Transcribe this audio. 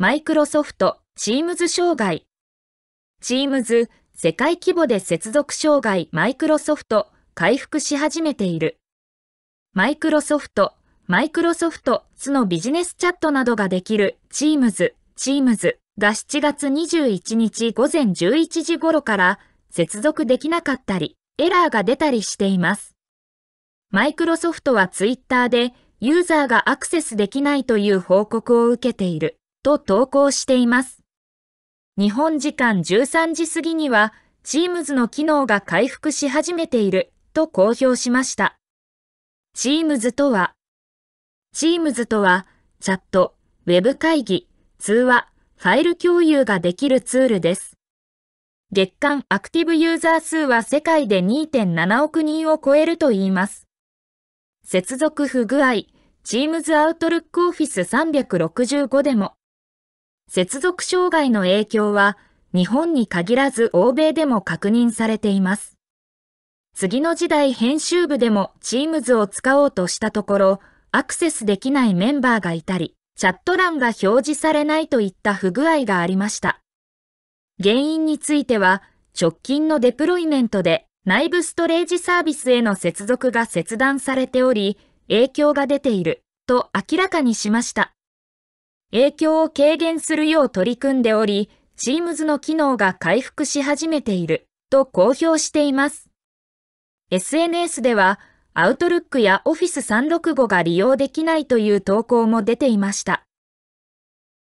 マイクロソフト、Teams 障害。Teams、世界規模で接続障害マイクロソフト、回復し始めている。マイクロソフト、マイクロソフト、スのビジネスチャットなどができる Teams、Teams が7月21日午前11時頃から接続できなかったり、エラーが出たりしています。マイクロソフトはツイッターでユーザーがアクセスできないという報告を受けている。と投稿しています。日本時間13時過ぎには、Teams の機能が回復し始めていると公表しました。Teams とは、Teams とは、チャット、ウェブ会議、通話、ファイル共有ができるツールです。月間アクティブユーザー数は世界で2.7億人を超えると言います。接続不具合、Teams Outlook Office 365でも、接続障害の影響は日本に限らず欧米でも確認されています。次の時代編集部でも Teams を使おうとしたところ、アクセスできないメンバーがいたり、チャット欄が表示されないといった不具合がありました。原因については、直近のデプロイメントで内部ストレージサービスへの接続が切断されており、影響が出ていると明らかにしました。影響を軽減するよう取り組んでおり、Teams の機能が回復し始めていると公表しています。SNS では、Outlook や Office365 が利用できないという投稿も出ていました。